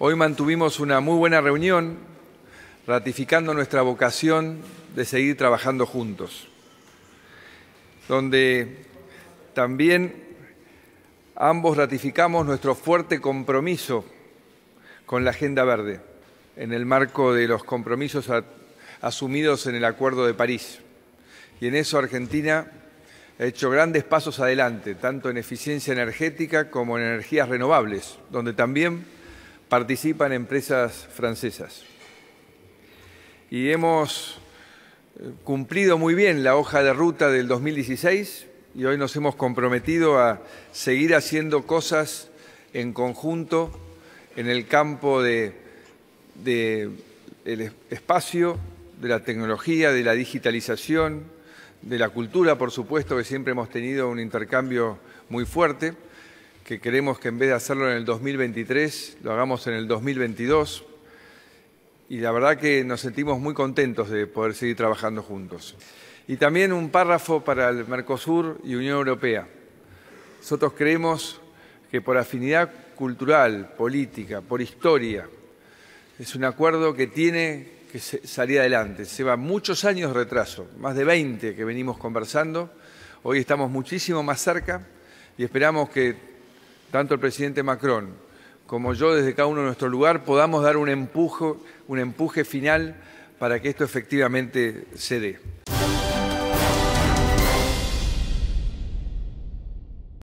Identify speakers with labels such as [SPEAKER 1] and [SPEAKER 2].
[SPEAKER 1] Hoy mantuvimos una muy buena reunión ratificando nuestra vocación de seguir trabajando juntos, donde también ambos ratificamos nuestro fuerte compromiso con la Agenda Verde en el marco de los compromisos asumidos en el Acuerdo de París. Y en eso Argentina ha hecho grandes pasos adelante, tanto en eficiencia energética como en energías renovables, donde también participan empresas francesas. Y hemos eh, cumplido muy bien la hoja de ruta del 2016 y hoy nos hemos comprometido a seguir haciendo cosas en conjunto en el campo del de, espacio, de la tecnología, de la digitalización, de la cultura, por supuesto, que siempre hemos tenido un intercambio muy fuerte que queremos que en vez de hacerlo en el 2023, lo hagamos en el 2022. Y la verdad que nos sentimos muy contentos de poder seguir trabajando juntos. Y también un párrafo para el Mercosur y Unión Europea. Nosotros creemos que por afinidad cultural, política, por historia, es un acuerdo que tiene que salir adelante. Se va muchos años de retraso, más de 20 que venimos conversando. Hoy estamos muchísimo más cerca y esperamos que tanto el presidente Macron como yo desde cada uno de nuestro lugar podamos dar un empuje, un empuje final para que esto efectivamente se dé.